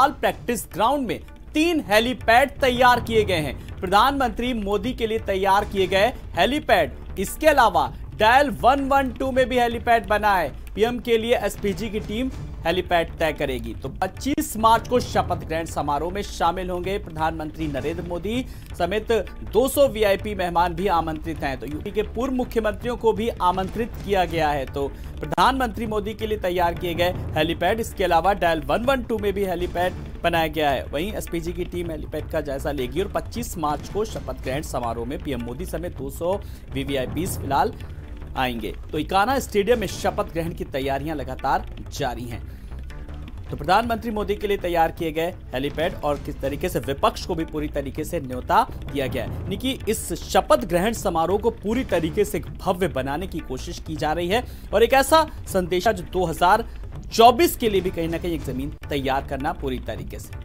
लाल practice ground में तीन helipad तैयार किए गए हैं प्रधानमंत्री मोदी के लिए तैयार किए गए हेलीपैड इसके अलावा डायल 112 में भी हेलीपैड बना है पीएम के लिए एसपीजी की टीम हेलीपैड तय करेगी तो 25 मार्च को शपथ ग्रहण समारोह में शामिल होंगे प्रधानमंत्री नरेंद्र मोदी समेत 200 वीआईपी मेहमान भी आमंत्रित हैं तो यूपी के पूर्व मुख्यमंत्रियों को भी आमंत्रित किया गया है तो प्रधानमंत्री मोदी के लिए तैयार किए गए हेलीपैड इसके अलावा डायल टू में भी हेलीपैड बनाया गया है वहीं एसपीजी की टीम हेलीपैड का जायजा लेगी और 25 मार्च को शपथ ग्रहण समारोह में पीएम मोदी समेत 200 वीवीआईपीस फिलहाल आएंगे तो इकाना स्टेडियम में शपथ ग्रहण की तैयारियां लगातार जारी हैं तो प्रधानमंत्री मोदी के लिए तैयार किए गए हेलीपैड और किस तरीके से विपक्ष को भी पूरी तरीके से न्योता दिया गया है कि इस शपथ ग्रहण समारोह को पूरी तरीके से भव्य बनाने की कोशिश की जा रही है और एक ऐसा संदेशा जो 2024 के लिए भी कहीं ना कहीं एक जमीन तैयार करना पूरी तरीके से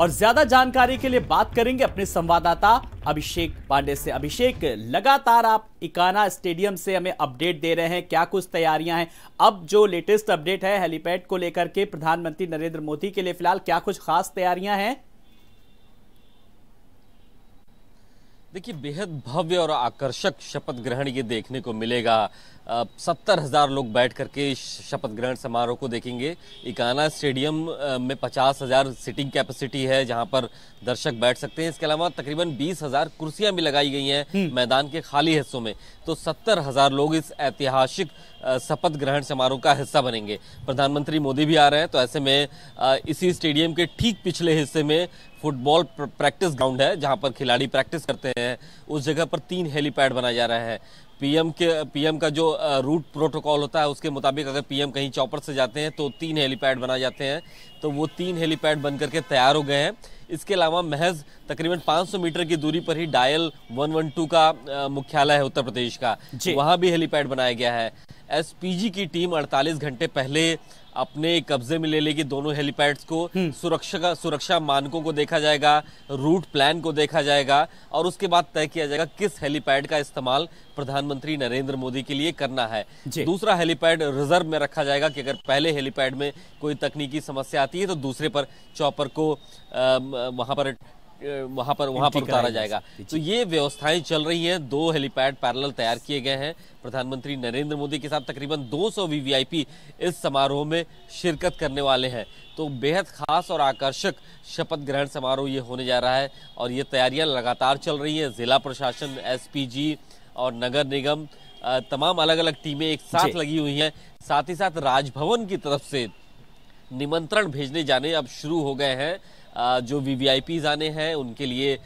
और ज्यादा जानकारी के लिए बात करेंगे अपने संवाददाता अभिषेक पांडे से अभिषेक लगातार आप इकाना स्टेडियम से हमें अपडेट दे रहे हैं क्या कुछ तैयारियां हैं अब जो लेटेस्ट अपडेट है हेलीपैड को लेकर के प्रधानमंत्री नरेंद्र मोदी के लिए फिलहाल क्या कुछ खास तैयारियां हैं देखिए बेहद भव्य और आकर्षक शपथ ग्रहण ये देखने को मिलेगा सत्तर हज़ार लोग बैठ करके शपथ ग्रहण समारोह को देखेंगे इकाना स्टेडियम में पचास हज़ार सीटिंग कैपेसिटी है जहां पर दर्शक बैठ सकते हैं इसके अलावा तकरीबन बीस हज़ार कुर्सियाँ भी लगाई गई हैं हम्म। मैदान के खाली हिस्सों में तो सत्तर हज़ार लोग इस ऐतिहासिक शपथ ग्रहण समारोह का हिस्सा बनेंगे प्रधानमंत्री मोदी भी आ रहे हैं तो ऐसे में इसी स्टेडियम के ठीक पिछले हिस्से में फुटबॉल प्रैक्टिस ग्राउंड है जहां पर खिलाड़ी प्रैक्टिस करते हैं उस जगह पर तीन हेलीपैड बनाया जा रहा है पीएम के पीएम का जो रूट प्रोटोकॉल होता है उसके मुताबिक अगर पीएम कहीं चौपर से जाते हैं तो तीन हेलीपैड बनाए जाते हैं तो वो तीन हेलीपैड बन करके तैयार हो गए हैं इसके अलावा महज तकरीबन 500 मीटर की दूरी पर ही डायल 112 का मुख्यालय है उत्तर प्रदेश का वहाँ भी हेलीपैड बनाया गया है एसपीजी की टीम 48 घंटे पहले अपने कब्जे में ले लेगी दोनों हेलीपैड्स को हम्म। सुरक्षा का सुरक्षा मानकों को देखा जाएगा रूट प्लान को देखा जाएगा और उसके बाद तय किया जाएगा किस हेलीपैड का इस्तेमाल प्रधानमंत्री नरेंद्र मोदी के लिए करना है दूसरा हेलीपैड रिजर्व में रखा जाएगा कि अगर पहले हेलीपैड में कोई तकनीकी समस्या आती है तो दूसरे पर चौपर को वहां पर वहां पर वहां पर उतारा जाएगा तो ये व्यवस्थाएं चल रही हैं दो हेलीपैड पैरेलल तैयार किए गए हैं प्रधानमंत्री नरेंद्र मोदी के साथ तकरीबन 200 वीवीआईपी इस समारोह में शिरकत करने वाले हैं तो बेहद खास और आकर्षक शपथ ग्रहण समारोह ये होने जा रहा है और ये तैयारियां लगातार चल रही हैं जिला प्रशासन एस और नगर निगम तमाम अलग अलग टीमें एक साथ लगी हुई हैं साथ ही साथ राजभवन की तरफ से निमंत्रण भेजने जाने अब शुरू हो गए हैं जो वी आने हैं उनके लिए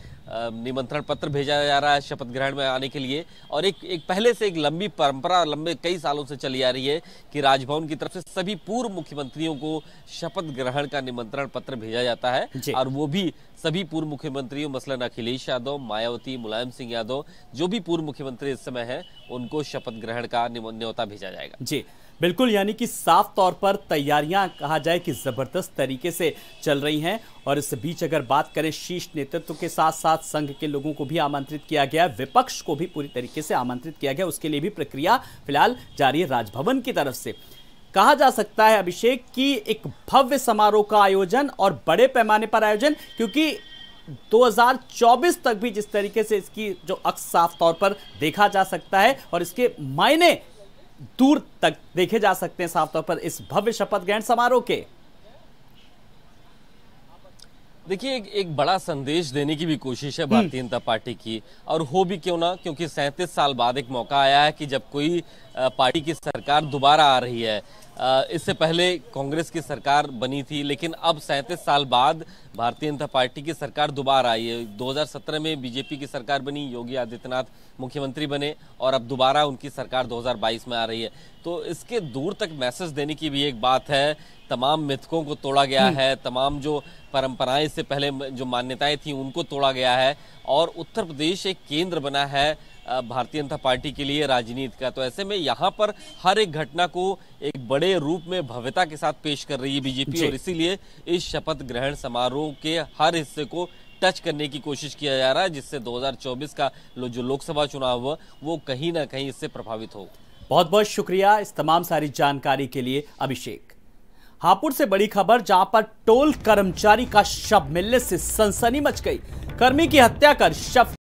निमंत्रण पत्र भेजा जा रहा है शपथ ग्रहण में आने के लिए और एक एक पहले से एक लंबी परंपरा लंबे कई सालों से चली आ रही है कि राजभवन की तरफ से सभी पूर्व मुख्यमंत्रियों को शपथ ग्रहण का निमंत्रण पत्र भेजा जाता है और वो भी सभी पूर्व मुख्यमंत्रियों मसलन अखिलेश यादव मायावती मुलायम सिंह यादव जो भी पूर्व मुख्यमंत्री इस समय है उनको शपथ ग्रहण का न्योता भेजा जाएगा जी बिल्कुल यानी कि साफ तौर पर तैयारियां कहा जाए कि ज़बरदस्त तरीके से चल रही हैं और इस बीच अगर बात करें शीर्ष नेतृत्व के साथ साथ संघ के लोगों को भी आमंत्रित किया गया विपक्ष को भी पूरी तरीके से आमंत्रित किया गया उसके लिए भी प्रक्रिया फिलहाल जारी है राजभवन की तरफ से कहा जा सकता है अभिषेक कि एक भव्य समारोह का आयोजन और बड़े पैमाने पर आयोजन क्योंकि 2024 तक भी जिस तरीके से इसकी जो अक्स साफ तौर पर देखा जा सकता है और इसके मायने दूर तक देखे जा सकते हैं साफ तौर पर इस भव्य शपथ ग्रहण समारोह के देखिए एक, एक बड़ा संदेश देने की भी कोशिश है हम्म। भारतीय जनता पार्टी की और हो भी क्यों ना क्योंकि सैंतीस साल बाद एक मौका आया है कि जब कोई पार्टी की सरकार दोबारा आ रही है इससे पहले कांग्रेस की सरकार बनी थी लेकिन अब सैंतीस साल बाद भारतीय जनता पार्टी की सरकार दोबारा आई है 2017 में बीजेपी की सरकार बनी योगी आदित्यनाथ मुख्यमंत्री बने और अब दोबारा उनकी सरकार 2022 में आ रही है तो इसके दूर तक मैसेज देने की भी एक बात है तमाम मिथकों को तोड़ा गया हम्म। है तमाम जो परंपराएं इससे पहले जो मान्यताएं थी उनको तोड़ा गया है और उत्तर प्रदेश एक केंद्र बना है भारतीय जनता पार्टी के लिए राजनीति का तो ऐसे में यहाँ पर हर एक घटना को एक बड़े रूप में भव्यता के साथ पेश कर रही है बीजेपी और इसीलिए इस शपथ ग्रहण समारोह के हर हिस्से को टच करने की कोशिश किया जा रहा है जिससे 2024 का लो जो लोकसभा चुनाव हुआ वो कहीं ना कहीं इससे प्रभावित हो बहुत बहुत शुक्रिया इस तमाम सारी जानकारी के लिए अभिषेक हापुड़ से बड़ी खबर जहां पर टोल कर्मचारी का शव मिलने से सनसनी मच गई कर्मी की हत्या कर शव